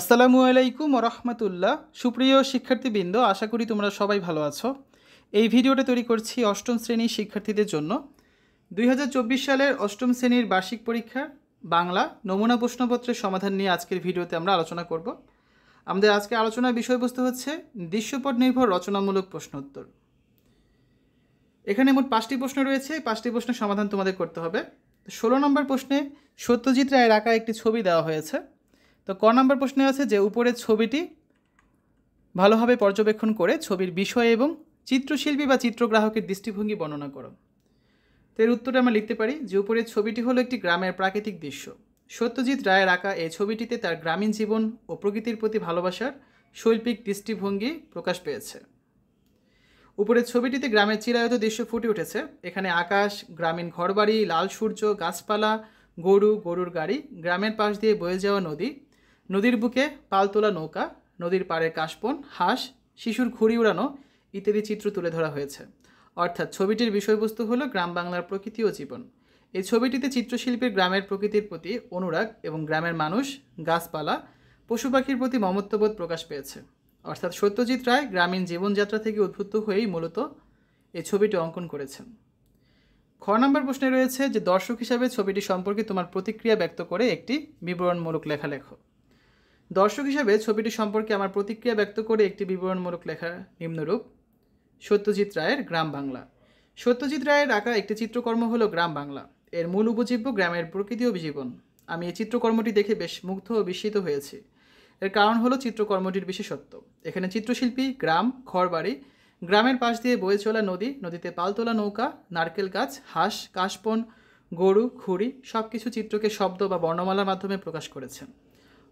আসসালামু আলাইকুম রহমতুল্লাহ সুপ্রিয় শিক্ষার্থীবৃন্দ আশা করি তোমরা সবাই ভালো আছো এই ভিডিওটা তৈরি করছি অষ্টম শ্রেণীর শিক্ষার্থীদের জন্য দুই সালের অষ্টম শ্রেণীর বার্ষিক পরীক্ষা বাংলা নমুনা প্রশ্নপত্রের সমাধান নিয়ে আজকের ভিডিওতে আমরা আলোচনা করব আমাদের আজকে আলোচনার বিষয়বস্তু হচ্ছে দৃশ্যপট নির্ভর রচনামূলক প্রশ্নোত্তর এখানে মোট পাঁচটি প্রশ্ন রয়েছে পাঁচটি প্রশ্নের সমাধান তোমাদের করতে হবে ষোলো নম্বর প্রশ্নে সত্যজিৎ রায়ের আঁকা একটি ছবি দেওয়া হয়েছে তো ক নম্বর প্রশ্নে আছে যে উপরের ছবিটি ভালোভাবে পর্যবেক্ষণ করে ছবির বিষয় এবং চিত্রশিল্পী বা চিত্রগ্রাহকের দৃষ্টিভঙ্গি বর্ণনা করো তো এর উত্তরে আমরা লিখতে পারি যে উপরের ছবিটি হলো একটি গ্রামের প্রাকৃতিক দৃশ্য সত্যজিৎ রায়ের আঁকা এই ছবিটিতে তার গ্রামীণ জীবন ও প্রকৃতির প্রতি ভালোবাসার শৈল্পিক দৃষ্টিভঙ্গি প্রকাশ পেয়েছে উপরের ছবিটিতে গ্রামের চিরায়ত দৃশ্য ফুটে উঠেছে এখানে আকাশ গ্রামীণ ঘরবাড়ি লাল সূর্য গাছপালা গরু গরুর গাড়ি গ্রামের পাশ দিয়ে বয়ে যাওয়া নদী নদীর বুকে পালতোলা নৌকা নদীর পাড়ের কাশপন হাঁস শিশুর ঘুড়ি উড়ানো ইত্যাদি চিত্র তুলে ধরা হয়েছে অর্থাৎ ছবিটির বিষয়বস্তু হলো গ্রাম বাংলার প্রকৃতি ও জীবন এই ছবিটিতে চিত্রশিল্পীর গ্রামের প্রকৃতির প্রতি অনুরাগ এবং গ্রামের মানুষ গাছপালা পশু পাখির প্রতি মমত্ববোধ প্রকাশ পেয়েছে অর্থাৎ সত্যজিৎ রায় গ্রামীণ জীবনযাত্রা থেকে উদ্বুদ্ধ হয়েই মূলত এই ছবিটি অঙ্কন করেছেন খ নম্বর প্রশ্নে রয়েছে যে দর্শক হিসাবে ছবিটি সম্পর্কে তোমার প্রতিক্রিয়া ব্যক্ত করে একটি বিবরণমূলক লেখা লেখো দর্শক হিসেবে ছবিটি সম্পর্কে আমার প্রতিক্রিয়া ব্যক্ত করে একটি বিবরণমূলক লেখা নিম্নরূপ সত্যজিৎ রায়ের গ্রাম বাংলা সত্যজিৎ রায়ের আঁকা একটি চিত্রকর্ম হলো গ্রাম বাংলা এর মূল উপজীব্য গ্রামের প্রকৃতি ও জীবন আমি এই চিত্রকর্মটি দেখে বেশ মুগ্ধ ও বিস্মিত হয়েছি এর কারণ হলো চিত্রকর্মটির বিশেষত্ব এখানে চিত্রশিল্পী গ্রাম ঘরবাড়ি গ্রামের পাশ দিয়ে বয়ে চলা নদী নদীতে পালতোলা নৌকা নারকেল গাছ হাঁস কাশপন গরু খুঁড়ি সব কিছু চিত্রকে শব্দ বা বর্ণমালার মাধ্যমে প্রকাশ করেছেন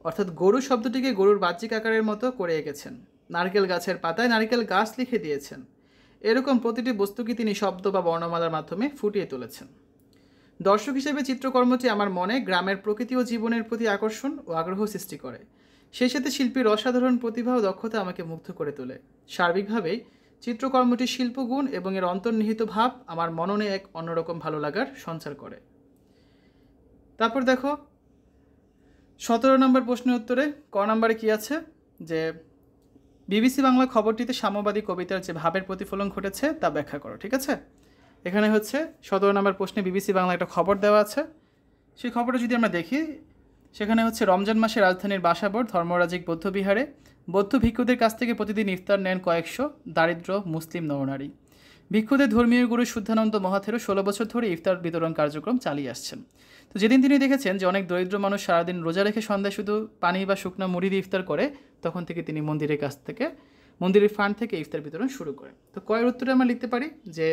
অর্থাৎ গরু শব্দটিকে গরুর বাহ্যিক আকারের মতো করে এঁকেছেন নারকেল গাছের পাতায় নারকেল গাছ লিখে দিয়েছেন এরকম প্রতিটি বস্তুকে তিনি শব্দ বা বর্ণমালার মাধ্যমে ফুটিয়ে তুলেছেন দর্শক হিসেবে চিত্রকর্মটি আমার মনে গ্রামের প্রকৃতি ও জীবনের প্রতি আকর্ষণ ও আগ্রহ সৃষ্টি করে সেই সাথে শিল্পীর অসাধারণ প্রতিভা ও দক্ষতা আমাকে মুগ্ধ করে তোলে সার্বিকভাবেই চিত্রকর্মটির শিল্পগুণ এবং এর অন্তর্নিহিত ভাব আমার মননে এক অন্যরকম ভালো লাগার সঞ্চার করে তারপর দেখো সতেরো নম্বর প্রশ্নের উত্তরে ক নম্বরে কী আছে যে বিবিসি বাংলা খবরটিতে সাম্যবাদী কবিতার যে ভাবের প্রতিফলন ঘটেছে তা ব্যাখ্যা করো ঠিক আছে এখানে হচ্ছে সতেরো নম্বর প্রশ্নে বিবিসি বাংলা একটা খবর দেওয়া আছে সেই খবরটা যদি আমরা দেখি সেখানে হচ্ছে রমজান মাসে রাজধানীর বাসাবর ধর্মরাজিক বৌদ্ধবিহারে বৌদ্ধ ভিক্ষুদের কাছ থেকে প্রতিদিন ইফতার নেন কয়েকশো দারিদ্র মুসলিম নরনারী ভিক্ষুদের ধর্মীয় গুরু শুদ্ধানন্দ মহাথেরও ষোলো বছর ধরে ইফতার বিতরণ কার্যক্রম চালিয়ে আসছেন তো যেদিন তিনি দেখেছেন যে অনেক দরিদ্র মানুষ সারাদিন রোজা রেখে সন্ধ্যায় শুধু পানি বা শুকনো মুড়ি দিয়ে ইফতার করে তখন থেকে তিনি মন্দিরের কাছ থেকে মন্দিরের ফান্ড থেকে ইফতার বিতরণ শুরু করে তো কয়ের উত্তরে আমরা লিখতে পারি যে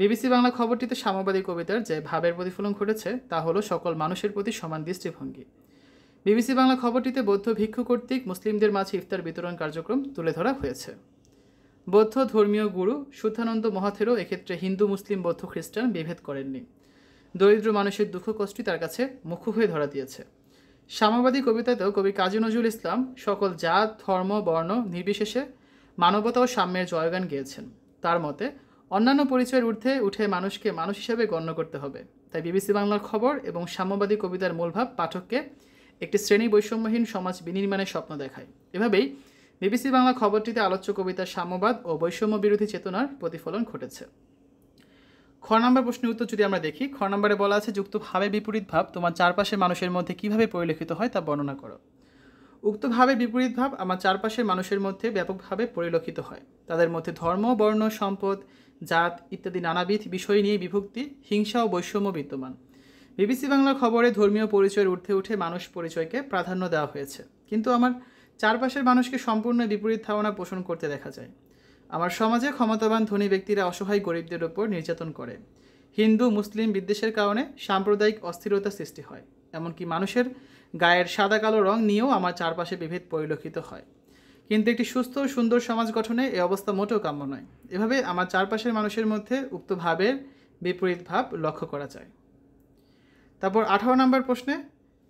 বিবিসি বাংলা খবরটিতে সাম্যবাদী কবিতার যে ভাবের প্রতিফলন ঘটেছে তা হলো সকল মানুষের প্রতি সমান দৃষ্টিভঙ্গি বিবিসি বাংলা খবরটিতে বৌদ্ধ ভিক্ষু কর্তৃক মুসলিমদের মাঝে ইফতার বিতরণ কার্যক্রম তুলে ধরা হয়েছে বৌদ্ধ ধর্মীয় গুরু সুধানন্দ মহাথেরও এক্ষেত্রে হিন্দু মুসলিম বৌদ্ধ খ্রিস্টান বিভেদ করেননি দরিদ্র মানুষের দুঃখ কষ্টই তার কাছে মুখ্য হয়ে ধরা দিয়েছে সাম্যবাদী কবিতাতেও কবি কাজী নজরুল ইসলাম সকল জাত ধর্ম বর্ণ নির্বিশেষে মানবতা ও সাম্যের জয়গান গেয়েছেন তার মতে অন্যান্য পরিচয়ের ঊর্ধ্বে উঠে মানুষকে মানুষ হিসেবে গণ্য করতে হবে তাই বিবিসি বাংলার খবর এবং সাম্যবাদী কবিতার মূলভাব পাঠককে একটি শ্রেণী বৈষম্যহীন সমাজ বিনির্মাণের স্বপ্ন দেখায় এভাবেই বিবিসি বাংলা খবরটিতে আলোচ্য কবিতার সাম্যবাদ ও বৈষম্য বিরোধী চেতনার প্রতিফলন ঘটেছে খ নম্বর প্রশ্নের উত্তর যদি আমরা দেখি খ নম্বরে বলা আছে যুক্ত ভাবে বিপরীত ভাব তোমার চারপাশের মানুষের মধ্যে কীভাবে পরিলক্ষিত হয় তা বর্ণনা করো উক্তভাবে বিপরীত ভাব আমার চারপাশের মানুষের মধ্যে ব্যাপকভাবে পরিলক্ষিত হয় তাদের মধ্যে ধর্ম বর্ণ সম্পদ জাত ইত্যাদি নানাবিধ বিষয় নিয়ে বিভক্তি হিংসা ও বৈষম্য বিদ্যমান বিবিসি বাংলা খবরে ধর্মীয় পরিচয়ের উঠে উঠে মানুষ পরিচয়কে প্রাধান্য দেওয়া হয়েছে কিন্তু আমার চারপাশের মানুষকে সম্পূর্ণ বিপরীত ধারণা পোষণ করতে দেখা যায় আমার সমাজে ক্ষমতাবান ধনী ব্যক্তিরা অসহায় গরিবদের ওপর নির্যাতন করে হিন্দু মুসলিম বিদ্বেষের কারণে সাম্প্রদায়িক অস্থিরতা সৃষ্টি হয় এমনকি মানুষের গায়ের সাদা কালো রং নিয়েও আমার চারপাশে বিভেদ পরিলক্ষিত হয় কিন্তু একটি সুস্থ ও সুন্দর সমাজ গঠনে এ অবস্থা মোটেও কাম্য নয় এভাবে আমার চারপাশের মানুষের মধ্যে উক্ত বিপরীত ভাব লক্ষ্য করা যায় তারপর আঠারো নম্বর প্রশ্নে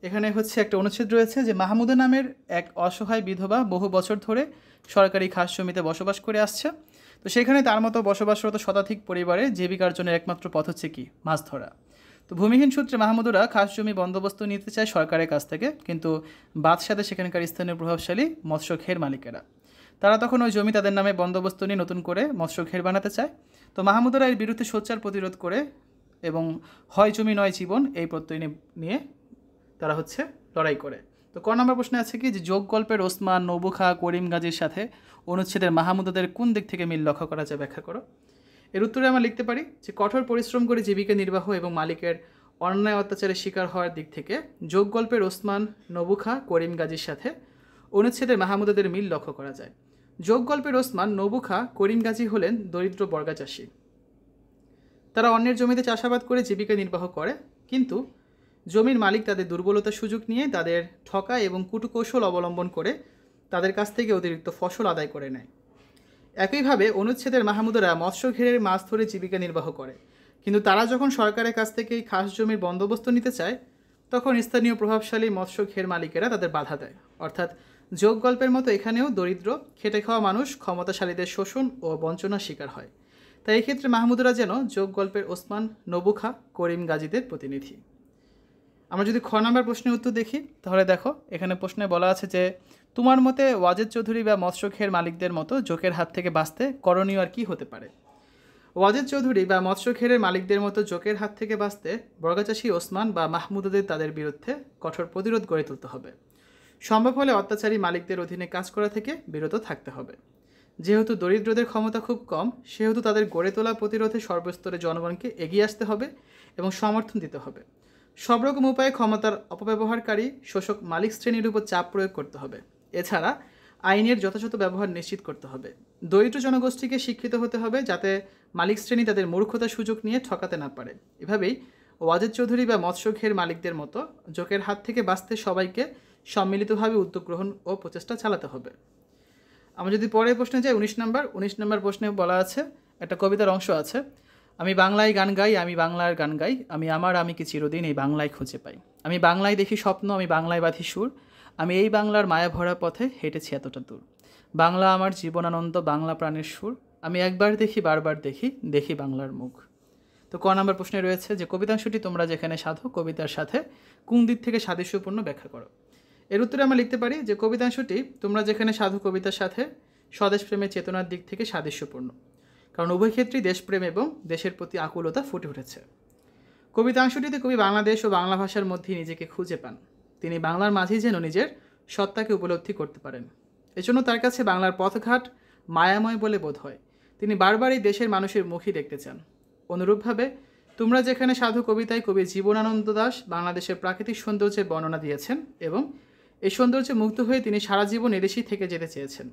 এখানে হচ্ছে একটা অনুচ্ছেদ রয়েছে যে মাহমুদা নামের এক অসহায় বিধবা বহু বছর ধরে সরকারি খাস জমিতে বসবাস করে আসছে তো সেখানে তার মতো বসবাসরত শতাধিক পরিবারে জন্য একমাত্র পথ হচ্ছে কি মাছ ধরা তো ভূমিহীন সূত্রে মাহমুদুরা খাস জমি বন্দোবস্ত নিতে চায় সরকারের কাছ থেকে কিন্তু বাদশাতে সেখানকার স্থানীয় প্রভাবশালী মৎস্যখের মালিকেরা তারা তখন ওই জমি তাদের নামে বন্দোবস্ত নিয়ে নতুন করে মৎস্যখের বানাতে চায় তো মাহমুদুরা এর বিরুদ্ধে সোচ্চার প্রতিরোধ করে এবং হয় জমি নয় জীবন এই প্রত্যয় নিয়ে তারা হচ্ছে লড়াই করে তো ক নম্বর প্রশ্নে আছে কি যে যোগ গল্পের ওসমান নবুখা করিম গাজীর সাথে অনুচ্ছেদের মাহমুদাদের কোন দিক থেকে মিল লক্ষ্য করা যায় ব্যাখ্যা করো এর উত্তরে আমরা লিখতে পারি যে কঠোর পরিশ্রম করে জীবিকা নির্বাহ এবং মালিকের অন্যায় অত্যাচারের শিকার হওয়ার দিক থেকে যোগ গল্পের ওসমান নবুখা করিম গাজীর সাথে অনুচ্ছেদের মাহমুদাদের মিল লক্ষ্য করা যায় যোগ গল্পের ওসমান নবুখা করিম গাজী হলেন দরিদ্র বর্গা চাষী তারা অন্যের জমিতে চাষাবাদ করে জীবিকা নির্বাহ করে কিন্তু জমির মালিক তাদের দুর্বলতার সুযোগ নিয়ে তাদের ঠকা এবং কুটুকৌশল অবলম্বন করে তাদের কাছ থেকে অতিরিক্ত ফসল আদায় করে নেয় একইভাবে অনুচ্ছেদের মাহমুদরা মৎস্য ঘেরের মাছ ধরে জীবিকা নির্বাহ করে কিন্তু তারা যখন সরকারের কাছ থেকে এই খাস জমির বন্দোবস্ত নিতে চায় তখন স্থানীয় প্রভাবশালী মৎস্য ঘের মালিকেরা তাদের বাধা দেয় অর্থাৎ যোগ গল্পের মতো এখানেও দরিদ্র খেটে খাওয়া মানুষ ক্ষমতাশালীদের শোষণ ও বঞ্চনার শিকার হয় তাই এক্ষেত্রে মাহমুদরা যেন যোগ গল্পের ওসমান নবুখা করিম গাজীদের প্রতিনিধি আমরা যদি খ নম্বর প্রশ্নের উত্তর দেখি তাহলে দেখো এখানে প্রশ্নে বলা আছে যে তোমার মতে ওয়াজেদ চৌধুরী বা মৎস্য খের মালিকদের মতো জোকের হাত থেকে বাঁচতে করণীয় আর কি হতে পারে ওয়াজেদ চৌধুরী বা মৎস্য খেরের মালিকদের মতো জোকের হাত থেকে বাঁচতে বর্গাচাষী ওসমান বা মাহমুদদের তাদের বিরুদ্ধে কঠোর প্রতিরোধ গড়ে তুলতে হবে সম্ভব হলে অত্যাচারী মালিকদের অধীনে কাজ করা থেকে বিরত থাকতে হবে যেহেতু দরিদ্রদের ক্ষমতা খুব কম সেহেতু তাদের গড়ে তোলা প্রতিরোধে সর্বস্তরে জনগণকে এগিয়ে আসতে হবে এবং সমর্থন দিতে হবে সব রকম উপায়ে ক্ষমতার অপব্যবহারকারী শোষক মালিক শ্রেণীর উপর চাপ প্রয়োগ করতে হবে এছাড়া আইনের যথাযথ ব্যবহার নিশ্চিত করতে হবে দরিদ্র জনগোষ্ঠীকে শিক্ষিত হতে হবে যাতে মালিক শ্রেণী তাদের মূর্খতার সুযোগ নিয়ে ঠকাতে না পারে এভাবেই ওয়াজেদ চৌধুরী বা মৎস্য ঘের মালিকদের মতো জোকের হাত থেকে বাঁচতে সবাইকে সম্মিলিতভাবে উদ্যোগ গ্রহণ ও প্রচেষ্টা চালাতে হবে আমরা যদি পরের প্রশ্নে যাই উনিশ নম্বর উনিশ নম্বর প্রশ্নে বলা আছে একটা কবিতার অংশ আছে আমি বাংলায় গান গাই আমি বাংলার গান গাই আমি আমার আমি কি চিরদিন এই বাংলায় খুঁজে পাই আমি বাংলায় দেখি স্বপ্ন আমি বাংলায় বাঁধি সুর আমি এই বাংলার মায়া ভরা পথে হেঁটেছি এতটা দূর বাংলা আমার জীবনানন্দ বাংলা প্রাণের সুর আমি একবার দেখি বারবার দেখি দেখি বাংলার মুখ তো ক নম্বর প্রশ্নে রয়েছে যে কবিতাংশটি তোমরা যেখানে সাধো কবিতার সাথে কোন দিক থেকে সাদৃশ্যপূর্ণ ব্যাখ্যা করো এর উত্তরে আমরা লিখতে পারি যে কবিতাংশটি তোমরা যেখানে সাধু কবিতার সাথে স্বদেশপ্রেমের চেতনার দিক থেকে সাদৃশ্যপূর্ণ কারণ উভয় ক্ষেত্রেই দেশপ্রেম এবং দেশের প্রতি আকুলতা ফুটে উঠেছে কবিতাংশটিতে কবি বাংলাদেশ ও বাংলা ভাষার মধ্যে নিজেকে খুঁজে পান তিনি বাংলার মাঝেই যেন নিজের সত্তাকে উপলব্ধি করতে পারেন এজন্য তার কাছে বাংলার পথঘাট মায়াময় বলে বোধ হয় তিনি বারবারই দেশের মানুষের মুখই দেখতে চান অনুরূপভাবে তোমরা যেখানে সাধু কবিতায় কবি জীবনানন্দ দাস বাংলাদেশের প্রাকৃতিক সৌন্দর্যের বর্ণনা দিয়েছেন এবং এই সৌন্দর্যে মুক্ত হয়ে তিনি সারা জীবন এদেশেই থেকে যেতে চেয়েছেন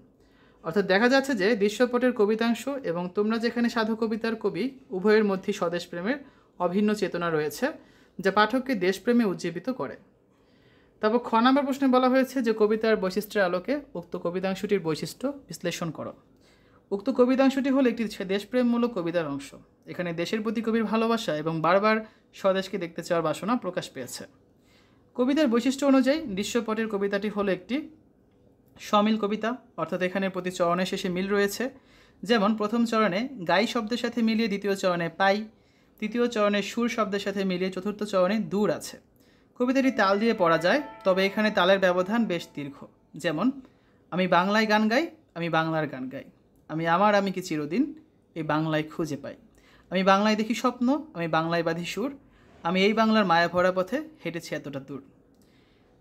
অর্থাৎ দেখা যাচ্ছে যে দৃশ্যপটের কবিতাংশ এবং তোমরা যেখানে সাধু কবিতার কবি উভয়ের মধ্যে স্বদেশ প্রেমের অভিন্ন চেতনা রয়েছে যা পাঠককে দেশপ্রেমে উজ্জীবিত করে তারপর খ নম্বর প্রশ্নে বলা হয়েছে যে কবিতার বৈশিষ্ট্যের আলোকে উক্ত কবিতাংশটির বৈশিষ্ট্য বিশ্লেষণ করো উক্ত কবিতাংশটি হলো একটি দেশপ্রেমমূলক কবিতার অংশ এখানে দেশের প্রতি কবির ভালোবাসা এবং বারবার স্বদেশকে দেখতে চাওয়ার বাসনা প্রকাশ পেয়েছে কবিতার বৈশিষ্ট্য অনুযায়ী দৃশ্যপটের কবিতাটি হলো একটি সমিল কবিতা অর্থাৎ এখানে প্রতি চরণের শেষে মিল রয়েছে যেমন প্রথম চরণে গাই শব্দের সাথে মিলিয়ে দ্বিতীয় চরণে পাই তৃতীয় চরণে সুর শব্দের সাথে মিলিয়ে চতুর্থ চরণে দূর আছে কবিতাটি তাল দিয়ে পড়া যায় তবে এখানে তালের ব্যবধান বেশ দীর্ঘ যেমন আমি বাংলায় গান গাই আমি বাংলার গান গাই আমি আমার আমি কি চিরদিন এই বাংলায় খুঁজে পাই আমি বাংলায় দেখি স্বপ্ন আমি বাংলায় বাঁধি সুর আমি এই বাংলার মায়া ভরা পথে হেঁটেছি এতটা দূর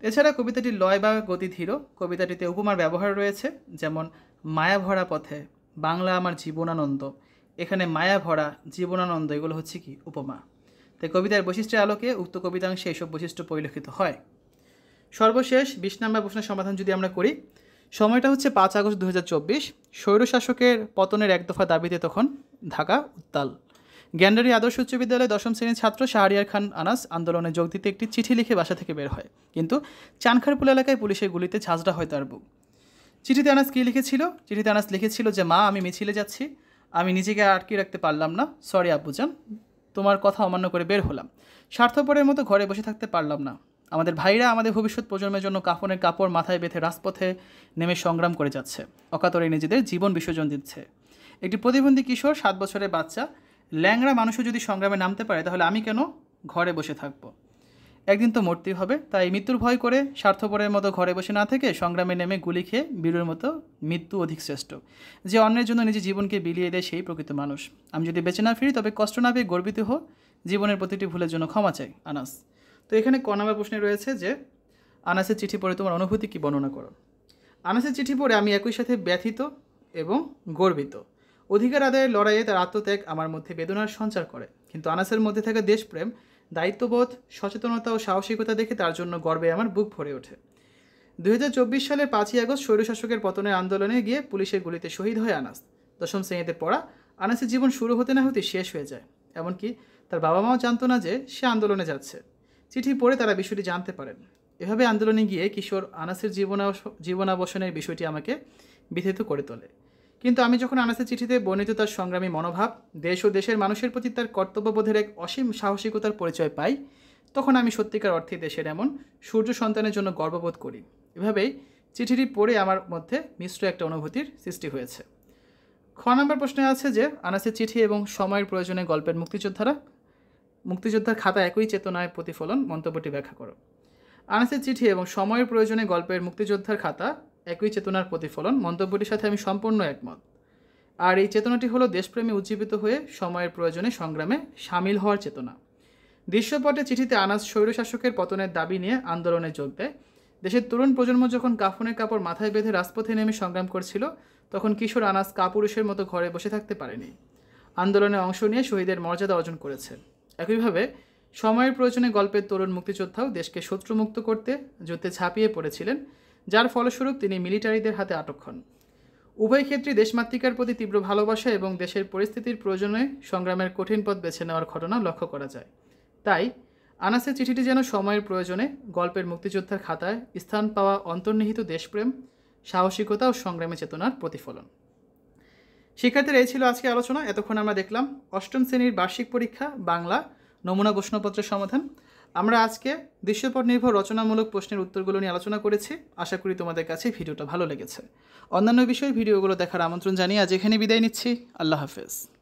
এছাড়া কবিতাটির লয় বা গতি ধীর কবিতাটিতে উপমার ব্যবহার রয়েছে যেমন মায়া ভরা পথে বাংলা আমার জীবনানন্দ এখানে মায়া ভরা জীবনানন্দ এগুলো হচ্ছে কি উপমা তাই কবিতার বৈশিষ্ট্যের আলোকে উক্ত কবিতাংশে এসব বৈশিষ্ট্য পরিলক্ষিত হয় সর্বশেষ বিশ নম্বর প্রশ্নের সমাধান যদি আমরা করি সময়টা হচ্ছে পাঁচ আগস্ট দু হাজার চব্বিশ স্বৈরশাসকের পতনের এক দফা দাবিতে তখন ঢাকা উত্তাল গ্যান্ডারি আদর্শ উচ্চ বিদ্যালয়ে দশম শ্রেণীর ছাত্র শাহরিয়ার খান আনাস আন্দোলনে যোগ দিতে একটি চিঠি লিখে বাসা থেকে বের হয় কিন্তু চানখারপুল এলাকায় পুলিশের গুলিতে ঝাঁঝরা হয় তার বুক চিঠিতে আনাস কী লিখেছিল চিঠিতে আনাস লিখেছিল যে মা আমি মিছিলে যাচ্ছি আমি নিজেকে আটকে রাখতে পারলাম না সরি আব্বুজান তোমার কথা অমান্য করে বের হলাম স্বার্থপরের মতো ঘরে বসে থাকতে পারলাম না আমাদের ভাইরা আমাদের ভবিষ্যৎ প্রজন্মের জন্য কাফনের কাপড় মাথায় বেঁধে রাজপথে নেমে সংগ্রাম করে যাচ্ছে অকাতরে নিজেদের জীবন বিসর্জন দিচ্ছে একটি প্রতিবন্ধী কিশোর সাত বছরের বাচ্চা ল্যাংড়া মানুষও যদি সংগ্রামে নামতে পারে তাহলে আমি কেন ঘরে বসে থাকবো একদিন তো মরতেই হবে তাই মৃত্যুর ভয় করে স্বার্থপরের মতো ঘরে বসে না থেকে সংগ্রামে নেমে গুলি খেয়ে বীরের মতো মৃত্যু অধিক শ্রেষ্ঠ যে অন্যের জন্য নিজের জীবনকে বিলিয়ে দেয় সেই প্রকৃত মানুষ আমি যদি বেঁচে না ফিরি তবে কষ্ট না পেয়ে গর্বিত হো জীবনের প্রতিটি ভুলের জন্য ক্ষমা চাই আনাস তো এখানে ক প্রশ্নে রয়েছে যে আনাসের চিঠি পড়ে তোমার অনুভূতি কী বর্ণনা করো আনাসের চিঠি পড়ে আমি একই সাথে ব্যথিত এবং গর্বিত অধিকার আদায়ের লড়াইয়ে তার আত্মত্যাগ আমার মধ্যে বেদনার সঞ্চার করে কিন্তু আনাসের মধ্যে থাকা দেশপ্রেম দায়িত্ববোধ সচেতনতা ও সাহসিকতা দেখে তার জন্য গর্বে আমার বুক ভরে ওঠে চব্বিশ সালের পাঁচই আগস্ট স্বৈরশাসকের পতনের আন্দোলনে গিয়ে পুলিশের গুলিতে শহীদ হয় আনাস দশম শ্রেণীতে পড়া আনাসের জীবন শুরু হতে না হতে শেষ হয়ে যায় এমনকি তার বাবা মাও জানতো না যে সে আন্দোলনে যাচ্ছে চিঠি পড়ে তারা বিষয়টি জানতে পারেন এভাবে আন্দোলনে গিয়ে কিশোর আনাসের জীবনা জীবনাবসনের বিষয়টি আমাকে বিধিত করে তোলে কিন্তু আমি যখন আনাসের চিঠিতে বর্ণিত তার সংগ্রামী মনোভাব দেশ ও দেশের মানুষের প্রতি তার কর্তব্যবোধের এক অসীম সাহসিকতার পরিচয় পাই তখন আমি সত্যিকার অর্থে দেশের এমন সূর্য সন্তানের জন্য গর্ববোধ করি এভাবেই চিঠিটি পড়ে আমার মধ্যে মিশ্র একটা অনুভূতির সৃষ্টি হয়েছে খ নম্বর প্রশ্নে আছে যে আনাসের চিঠি এবং সময়ের প্রয়োজনে গল্পের মুক্তিযোদ্ধারা মুক্তিযোদ্ধার খাতা একই চেতনায় প্রতিফলন মন্তব্যটি ব্যাখ্যা করো আনাসের চিঠি এবং সময়ের প্রয়োজনে গল্পের মুক্তিযোদ্ধার খাতা একই চেতনার প্রতিফলন মন্তব্যটির সাথে আমি সম্পূর্ণ একমত আর এই চেতনাটি হলো দেশপ্রেমে উজ্জীবিত হয়ে সময়ের প্রয়োজনে সংগ্রামে সামিল হওয়ার চেতনা দৃশ্যপটে চিঠিতে আনাজ স্বৈরশাসকের পতনের দাবি নিয়ে আন্দোলনে যোগ দেয় দেশের তরুণ প্রজন্ম যখন কাফনের কাপড় মাথায় বেঁধে রাজপথে নেমে সংগ্রাম করছিল তখন কিশোর আনাজ কাপুরুষের মতো ঘরে বসে থাকতে পারেনি আন্দোলনে অংশ নিয়ে শহীদের মর্যাদা অর্জন করেছে একইভাবে সময়ের প্রয়োজনে গল্পের তরুণ মুক্তিযোদ্ধাও দেশকে শত্রুমুক্ত করতে যুদ্ধে ঝাঁপিয়ে পড়েছিলেন যার ফলস্বরূপ তিনি মিলিটারিদের হাতে আটক হন উভয় ক্ষেত্রে দেশমাতৃকার প্রতি তীব্র ভালোবাসা এবং দেশের পরিস্থিতির প্রয়োজনে সংগ্রামের কঠিন পথ বেছে নেওয়ার ঘটনা লক্ষ্য করা যায় তাই আনাসের চিঠিটি যেন সময়ের প্রয়োজনে গল্পের মুক্তিযোদ্ধার খাতায় স্থান পাওয়া অন্তর্নিহিত দেশপ্রেম সাহসিকতা ও সংগ্রামী চেতনার প্রতিফলন শিক্ষার্থীরা এই ছিল আজকে আলোচনা এতক্ষণ আমরা দেখলাম অষ্টম শ্রেণীর বার্ষিক পরীক্ষা বাংলা নমুনা প্রশ্নপত্রের সমাধান আমরা আজকে দৃশ্যপট নির্ভর রচনামূলক প্রশ্নের উত্তরগুলো নিয়ে আলোচনা করেছি আশা করি তোমাদের কাছে ভিডিওটা ভালো লেগেছে অন্যান্য বিষয়ে ভিডিওগুলো দেখার আমন্ত্রণ জানিয়ে আজ এখানে বিদায় নিচ্ছি আল্লাহ হাফেজ